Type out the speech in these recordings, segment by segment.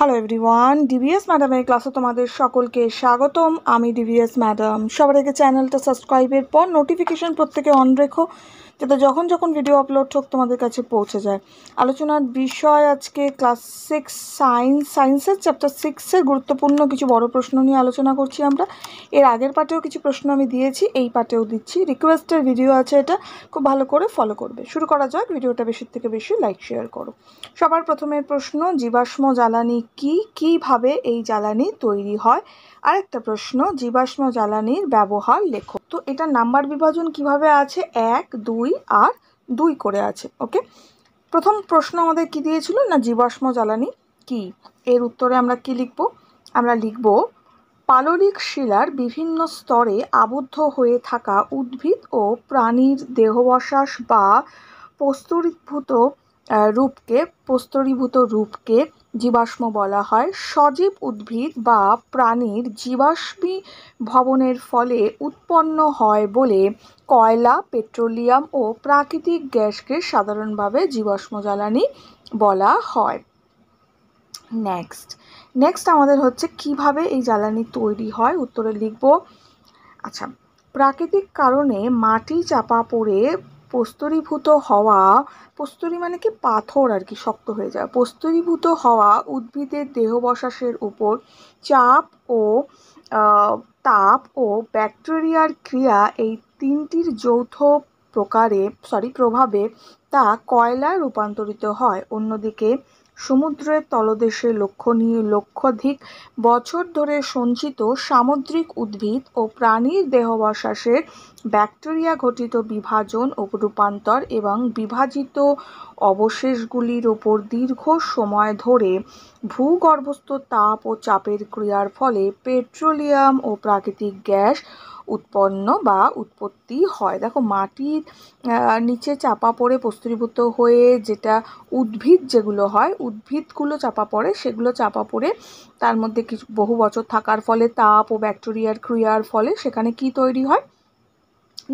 hello everyone DVS ম্যাডামের ক্লাসে তোমাদের সকলকে স্বাগতম আমি ডিভিএস ম্যাডাম সবার আগে চ্যানেলটা সাবস্ক্রাইবের পর নোটিফিকেশন প্রত্যেকে অন রেখো যাতে যখন যখন ভিডিও আপলোড হোক তোমাদের কাছে পৌঁছে যায় আলোচনার বিষয় আজকে ক্লাস সিক্স সায়েন্স সায়েন্সের চ্যাপ্টার সিক্সের গুরুত্বপূর্ণ কিছু বড় প্রশ্ন নিয়ে আলোচনা করছি আমরা এর আগের পাটেও কিছু প্রশ্ন আমি দিয়েছি এই পাটেও দিচ্ছি রিকোয়েস্টের ভিডিও আছে এটা খুব ভালো করে ফলো করবে শুরু করা যাক ভিডিওটা বেশি থেকে বেশি লাইক শেয়ার করো সবার প্রথমের প্রশ্ন জীবাশ্ম জ্বালানি কি কিভাবে এই জ্বালানি তৈরি হয় আরেকটা প্রশ্ন জীবাশ্ম জ্বালানির ব্যবহার লেখো তো এটা নাম্বার বিভাজন কিভাবে আছে এক দুই আর দুই করে আছে ওকে প্রথম প্রশ্ন আমাদের কি দিয়েছিল না জীবাশ্ম জ্বালানি কি এর উত্তরে আমরা কি লিখব আমরা লিখব পাললিক শিলার বিভিন্ন স্তরে আবদ্ধ হয়ে থাকা উদ্ভিদ ও প্রাণীর দেহবশাস বা প্রস্তরীভূত রূপকে প্রস্তরীভূত রূপকে জীবাশ্ম বলা হয় সজীব উদ্ভিদ বা প্রাণীর জীবাশ্মী ভবনের ফলে উৎপন্ন হয় বলে কয়লা পেট্রোলিয়াম ও প্রাকৃতিক গ্যাসকে সাধারণভাবে জীবাশ্ম জ্বালানি বলা হয় নেক্সট নেক্সট আমাদের হচ্ছে কিভাবে এই জ্বালানি তৈরি হয় উত্তরে লিখব আচ্ছা প্রাকৃতিক কারণে মাটি চাপা পড়ে প্রস্তরীভূত হওয়া প্রস্তরী মানে কি পাথর আর কি শক্ত হয়ে যায় প্রস্তরীভূত হওয়া উদ্ভিদের দেহবশাসের উপর চাপ ও তাপ ও ব্যাকটেরিয়ার ক্রিয়া এই তিনটির যৌথ প্রকারে সরি প্রভাবে তা কয়লায় রূপান্তরিত হয় অন্যদিকে সমুদ্রের তলদেশে লক্ষণীয় লক্ষাধিক বছর ধরে সঞ্চিত সামুদ্রিক উদ্ভিদ ও প্রাণীর দেহবশাসের ব্যাকটেরিয়া ঘটিত বিভাজন ও রূপান্তর এবং বিভাজিত অবশেষগুলির ওপর দীর্ঘ সময় ধরে ভূগর্ভস্থ তাপ ও চাপের ক্রিয়ার ফলে পেট্রোলিয়াম ও প্রাকৃতিক গ্যাস উৎপন্ন বা উৎপত্তি হয় দেখো মাটির নিচে চাপা পড়ে প্রস্তুরীভূত হয়ে যেটা উদ্ভিদ যেগুলো হয় উদ্ভিদগুলো চাপা পড়ে সেগুলো চাপা পড়ে তার মধ্যে কিছু বহু বছর থাকার ফলে তাপ ও ব্যাকটেরিয়ার ক্রিয়ার ফলে সেখানে কি তৈরি হয়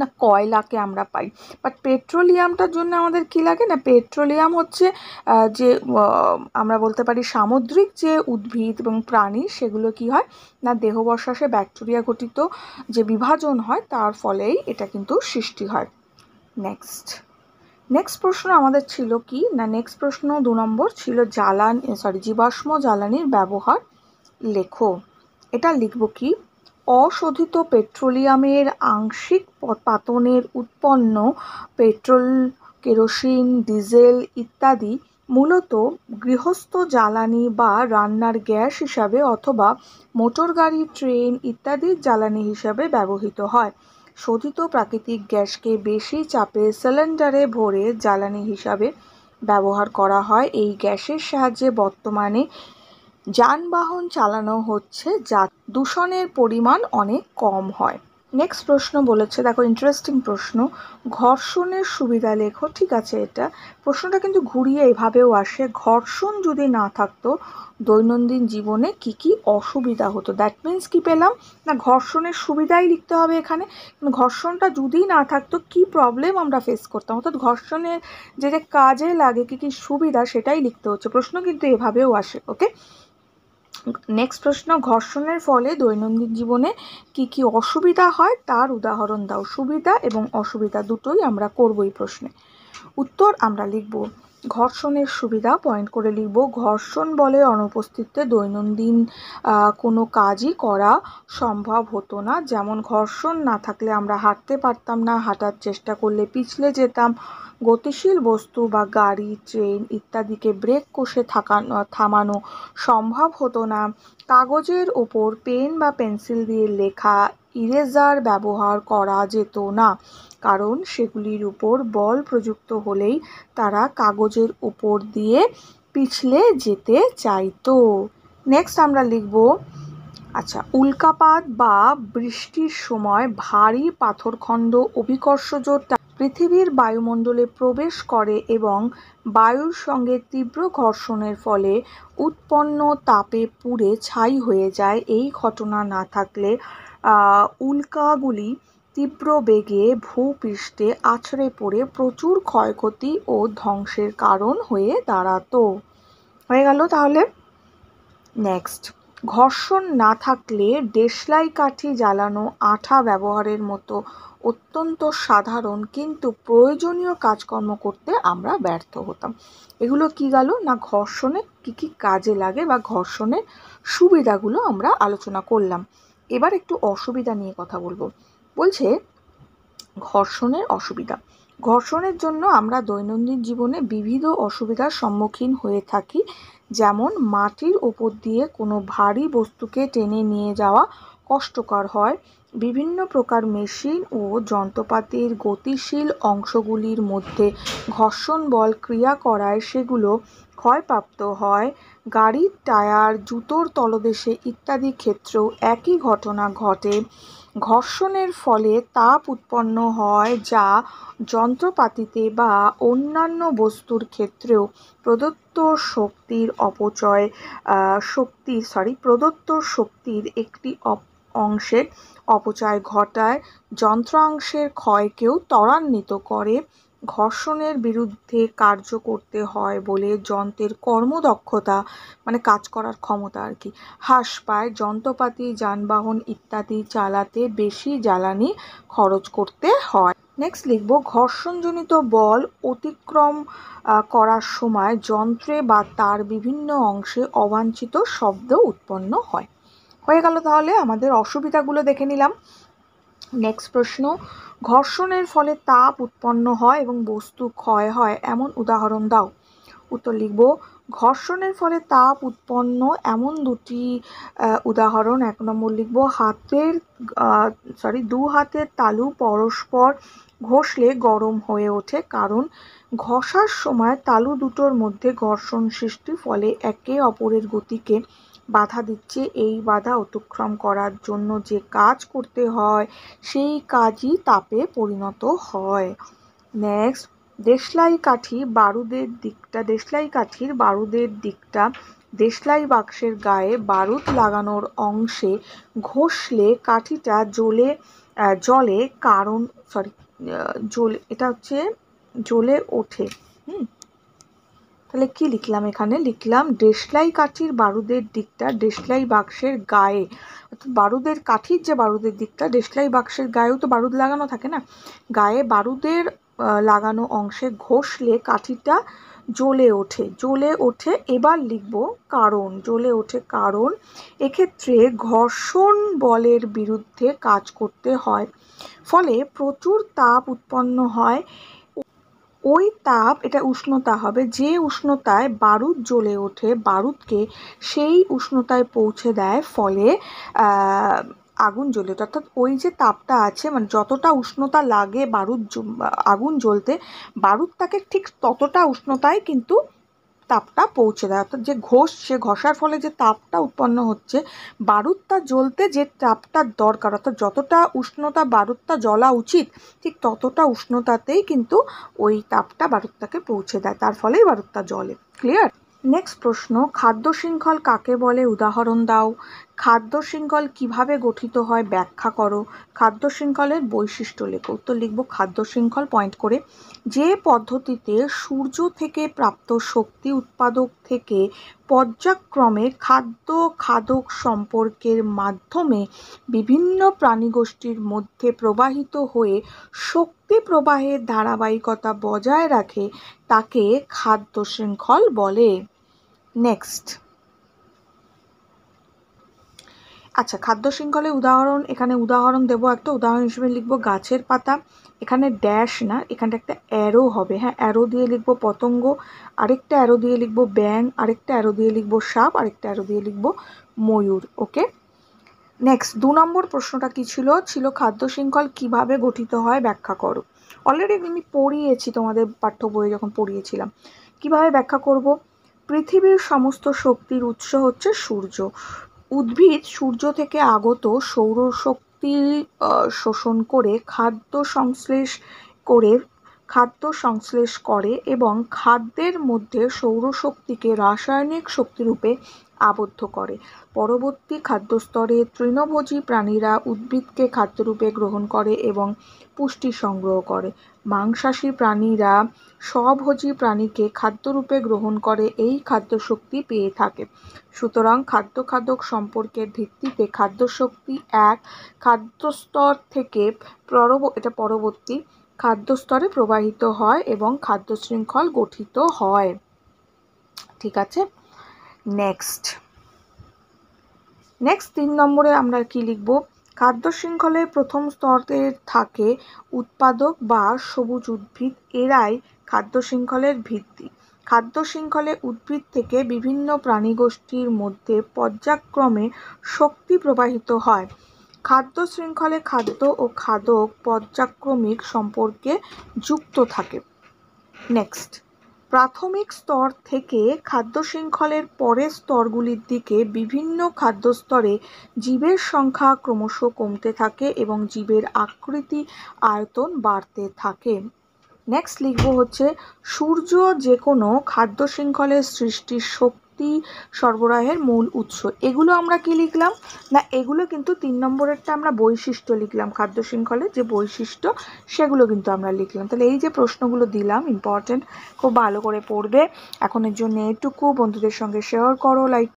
না কয়লাকে আমরা পাই বাট পেট্রোলিয়ামটার জন্য আমাদের কি লাগে না পেট্রোলিয়াম হচ্ছে যে আমরা বলতে পারি সামুদ্রিক যে উদ্ভিদ এবং প্রাণী সেগুলো কি হয় না দেহবশ্বাসে ব্যাকটেরিয়া ঘটিত যে বিভাজন হয় তার ফলেই এটা কিন্তু সৃষ্টি হয় নেক্সট নেক্সট প্রশ্ন আমাদের ছিল কি না নেক্সট প্রশ্ন দু নম্বর ছিল জ্বালান সরি জীবাশ্ম জ্বালানির ব্যবহার লেখো এটা লিখব কি অশোধিত পেট্রোলিয়ামের আংশিক পাতনের উৎপন্ন পেট্রোল কেরোসিন ডিজেল ইত্যাদি মূলত গৃহস্থ জ্বালানি বা রান্নার গ্যাস হিসাবে অথবা মোটরগাড়ি ট্রেন ইত্যাদির জ্বালানি হিসাবে ব্যবহৃত হয় শোধিত প্রাকৃতিক গ্যাসকে বেশি চাপে সিলিন্ডারে ভরে জ্বালানি হিসাবে ব্যবহার করা হয় এই গ্যাসের সাহায্যে বর্তমানে যানবাহন চালানো হচ্ছে যা দূষণের পরিমাণ অনেক কম হয় নেক্সট প্রশ্ন বলেছে দেখো ইন্টারেস্টিং প্রশ্ন ঘর্ষণের সুবিধা লেখো ঠিক আছে এটা প্রশ্নটা কিন্তু ঘুরিয়ে এভাবেও আসে ঘর্ষণ যদি না থাকতো দৈনন্দিন জীবনে কি কি অসুবিধা হতো দ্যাট মিন্স কি পেলাম না ঘর্ষণের সুবিধাই লিখতে হবে এখানে ঘর্ষণটা যদি না থাকতো কি প্রবলেম আমরা ফেস করতাম অর্থাৎ ঘর্ষণের যে যে কাজে লাগে কি কি সুবিধা সেটাই লিখতে হচ্ছে প্রশ্ন কিন্তু এভাবেও আসে ওকে নেক্সট প্রশ্ন ঘর্ষণের ফলে দৈনন্দিন জীবনে কি কি অসুবিধা হয় তার উদাহরণ দাও সুবিধা এবং অসুবিধা দুটোই আমরা করবো এই প্রশ্নে উত্তর আমরা লিখব ঘর্ষণের সুবিধা পয়েন্ট করে লিখব ঘর্ষণ বলে অনুপস্থিতিতে দৈনন্দিন কোনো কাজই করা সম্ভব হতো না যেমন ঘর্ষণ না থাকলে আমরা হাঁটতে পারতাম না হাঁটার চেষ্টা করলে পিছলে যেতাম গতিশীল বস্তু বা গাড়ি ট্রেন ইত্যাদিকে ব্রেক কষে থাকা থামানো সম্ভব হতো না কাগজের ওপর পেন বা পেন্সিল দিয়ে লেখা ইরেজার ব্যবহার করা যেত না কারণ সেগুলির উপর বল প্রযুক্ত হলেই তারা কাগজের উপর দিয়ে পিছলে যেতে চাইতো নেক্সট আমরা লিখব আচ্ছা উল্কাপাত বা বৃষ্টির সময় ভারী পাথরখণ্ড অভিকর্ষজ পৃথিবীর বায়ুমণ্ডলে প্রবেশ করে এবং বায়ুর সঙ্গে তীব্র ঘর্ষণের ফলে উৎপন্ন তাপে পুড়ে ছাই হয়ে যায় এই ঘটনা না থাকলে উল্কাগুলি তীব্র বেগে ভূপৃষ্ঠে আছড়ে পড়ে প্রচুর ক্ষয়ক্ষতি ও ধ্বংসের কারণ হয়ে দাঁড়াতো হয়ে গেল তাহলে নেক্সট ঘর্ষণ না থাকলে দেশলাই কাঠি জ্বালানো আঠা ব্যবহারের মতো অত্যন্ত সাধারণ কিন্তু প্রয়োজনীয় কাজকর্ম করতে আমরা ব্যর্থ হতাম এগুলো কি গেল না ঘর্ষণে কী কী কাজে লাগে বা ঘর্ষণের সুবিধাগুলো আমরা আলোচনা করলাম এবার একটু অসুবিধা নিয়ে কথা বলবো বলছে ঘর্ষণের অসুবিধা ঘর্ষণের জন্য আমরা দৈনন্দিন জীবনে বিবিধ অসুবিধার সম্মুখীন হয়ে থাকি যেমন মাটির ওপর দিয়ে কোনো ভারী বস্তুকে টেনে নিয়ে যাওয়া কষ্টকর হয় বিভিন্ন প্রকার মেশিন ও যন্ত্রপাতির গতিশীল অংশগুলির মধ্যে ঘর্ষণ বল ক্রিয়া করায় সেগুলো ক্ষয়প্রাপ্ত হয় গাড়ির টায়ার জুতোর তলদেশে ইত্যাদি ক্ষেত্রেও একই ঘটনা ঘটে ঘর্ষণের ফলে তাপ উৎপন্ন হয় যা যন্ত্রপাতিতে বা অন্যান্য বস্তুর ক্ষেত্রেও প্রদত্ত শক্তির অপচয় শক্তি সরি প্রদত্ত শক্তির একটি অংশের অপচয় ঘটায় যন্ত্রাংশের ক্ষয়কেও ত্বরান্বিত করে ঘর্ষণের বিরুদ্ধে কার্য করতে হয় বলে যন্ত্রের কর্মদক্ষতা মানে কাজ করার ক্ষমতা আর কি হ্রাস পায় যন্ত্রপাতি যানবাহন ইত্যাদি চালাতে বেশি জ্বালানি খরচ করতে হয় নেক্সট লিখব ঘর্ষণজনিত বল অতিক্রম করার সময় যন্ত্রে বা তার বিভিন্ন অংশে অবাঞ্ছিত শব্দ উৎপন্ন হয় হয়ে গেল তাহলে আমাদের অসুবিধাগুলো দেখে নিলাম নেক্সট প্রশ্ন ঘর্ষণের ফলে তাপ উৎপন্ন হয় এবং বস্তু ক্ষয় হয় এমন উদাহরণ দাও উত্তর লিখব ঘর্ষণের ফলে তাপ উৎপন্ন এমন দুটি উদাহরণ এক নম্বর লিখব হাতের সরি দু হাতের তালু পরস্পর ঘষলে গরম হয়ে ওঠে কারণ ঘষার সময় তালু দুটোর মধ্যে ঘর্ষণ সৃষ্টি ফলে একে অপরের গতিকে বাধা দিচ্ছে এই বাধা অতিক্রম করার জন্য যে কাজ করতে হয় সেই কাজই তাপে পরিণত হয় নেক্সট দেশলাই কাঠি বারুদের দিকটা দেশলাই কাঠির বারুদের দিকটা দেশলাই বাক্সের গায়ে বারুদ লাগানোর অংশে ঘষলে কাঠিটা জ্বলে জলে কারণ সরি জ্বলে এটা হচ্ছে জ্বলে ওঠে হুম তাহলে কি লিখলাম এখানে লিখলাম দেশলাই কাঠির বারুদের দিকটা দেশলাই বাক্সের গায়ে অর্থাৎ বারুদের কাঠির যে বারুদের দিকটা দেশলাই বাক্সের গায়েও তো বারুদ লাগানো থাকে না গায়ে বারুদের লাগানো অংশে ঘষলে কাঠিটা জ্বলে ওঠে জ্বলে ওঠে এবার লিখব কারণ জ্বলে ওঠে কারণ এক্ষেত্রে ঘর্ষণ বলের বিরুদ্ধে কাজ করতে হয় ফলে প্রচুর তাপ উৎপন্ন হয় ওই তাপ এটা উষ্ণতা হবে যে উষ্ণতায় বারুদ জ্বলে ওঠে বারুদকে সেই উষ্ণতায় পৌঁছে দেয় ফলে আগুন জ্বলে অর্থাৎ ওই যে তাপটা আছে মানে যতটা উষ্ণতা লাগে বারুদ আগুন জ্বলতে বারুদটাকে ঠিক ততটা উষ্ণতায় কিন্তু তাপটা পৌঁছে দেয় অর্থাৎ যে ঘোষ সে ঘষার ফলে যে তাপটা উৎপন্ন হচ্ছে বারুদটা জ্বলতে যে তাপটা দরকার অর্থাৎ যতটা উষ্ণতা বারুদটা জ্বলা উচিত ঠিক ততটা উষ্ণতাতেই কিন্তু ওই তাপটা বারুদটাকে পৌঁছে দেয় তার ফলেই বারুদটা জ্বলে ক্লিয়ার নেক্সট প্রশ্ন খাদ্য শৃঙ্খল কাকে বলে উদাহরণ দাও খাদ্য শৃঙ্খল কীভাবে গঠিত হয় ব্যাখ্যা করো খাদ্য শৃঙ্খলের বৈশিষ্ট্য লেখো উত্তর লিখবো খাদ্য শৃঙ্খল পয়েন্ট করে যে পদ্ধতিতে সূর্য থেকে প্রাপ্ত শক্তি উৎপাদক থেকে পর্যাক্রমে খাদ্য খাদক সম্পর্কের মাধ্যমে বিভিন্ন প্রাণীগোষ্ঠীর মধ্যে প্রবাহিত হয়ে শক্তি প্রবাহের ধারাবাহিকতা বজায় রাখে তাকে খাদ্য শৃঙ্খল বলে নেক্সট আচ্ছা খাদ্য শৃঙ্খলে উদাহরণ এখানে উদাহরণ দেব একটা উদাহরণ হিসেবে লিখব গাছের পাতা এখানে ড্যাশ না এখানটা একটা অ্যারো হবে হ্যাঁ অ্যারো দিয়ে লিখব পতঙ্গ আরেকটা অ্যারো দিয়ে লিখব ব্যাং আরেকটা অ্যারো দিয়ে লিখব সাপ আরেকটা অ্যারো দিয়ে লিখব ময়ূর ওকে নেক্সট দু নম্বর প্রশ্নটা কি ছিল ছিল খাদ্য শৃঙ্খল কিভাবে গঠিত হয় ব্যাখ্যা করো অলরেডি আমি পড়িয়েছি তোমাদের পাঠ্য বইয়ে যখন পড়িয়েছিলাম কিভাবে ব্যাখ্যা করব পৃথিবীর সমস্ত শক্তির উৎস হচ্ছে সূর্য উদ্ভিদ সূর্য থেকে আগত সৌরশক্তি শোষণ করে খাদ্য সংশ্লেষ করে খাদ্য সংশ্লেষ করে এবং খাদ্যের মধ্যে সৌরশক্তিকে রাসায়নিক শক্তিরূপে আবদ্ধ করে পরবর্তী খাদ্যস্তরে তৃণভোজী প্রাণীরা উদ্ভিদকে খাদ্যরূপে গ্রহণ করে এবং পুষ্টি সংগ্রহ করে মাংসাশী প্রাণীরা স্বভোজী প্রাণীকে খাদ্যরূপে গ্রহণ করে এই খাদ্য শক্তি পেয়ে থাকে সুতরাং খাদ্য খাদক সম্পর্কের ভিত্তিতে খাদ্য শক্তি এক খাদ্যস্তর থেকে পরব এটা পরবর্তী খাদ্যস্তরে প্রবাহিত হয় এবং খাদ্য শৃঙ্খল গঠিত হয় ঠিক আছে নেক্সট নেক্সট তিন নম্বরে আমরা কি লিখব খাদ্য শৃঙ্খলে প্রথম স্তরে থাকে উৎপাদক বা সবুজ উদ্ভিদ এরাই খাদ্য শৃঙ্খলের ভিত্তি খাদ্য শৃঙ্খলে উদ্ভিদ থেকে বিভিন্ন প্রাণীগোষ্ঠীর মধ্যে পর্যায়ক্রমে শক্তি প্রবাহিত হয় খাদ্য শৃঙ্খলে খাদ্য ও খাদক পর্যায়ক্রমিক সম্পর্কে যুক্ত থাকে নেক্সট প্রাথমিক স্তর থেকে খাদ্য শৃঙ্খলের পরের স্তরগুলির দিকে বিভিন্ন খাদ্যস্তরে জীবের সংখ্যা ক্রমশ কমতে থাকে এবং জীবের আকৃতি আয়তন বাড়তে থাকে নেক্সট লিখব হচ্ছে সূর্য যে কোনো খাদ্য শৃঙ্খলের সৃষ্টির শক্তি শক্তি সরবরাহের মূল উৎস এগুলো আমরা কি লিখলাম না এগুলো কিন্তু তিন নম্বরেরটা আমরা বৈশিষ্ট্য লিখলাম খাদ্য শৃঙ্খলের যে বৈশিষ্ট্য সেগুলো কিন্তু আমরা লিখলাম তাহলে এই যে প্রশ্নগুলো দিলাম ইম্পর্টেন্ট খুব ভালো করে পড়বে এখনের জন্য এটুকু বন্ধুদের সঙ্গে শেয়ার করো লাইক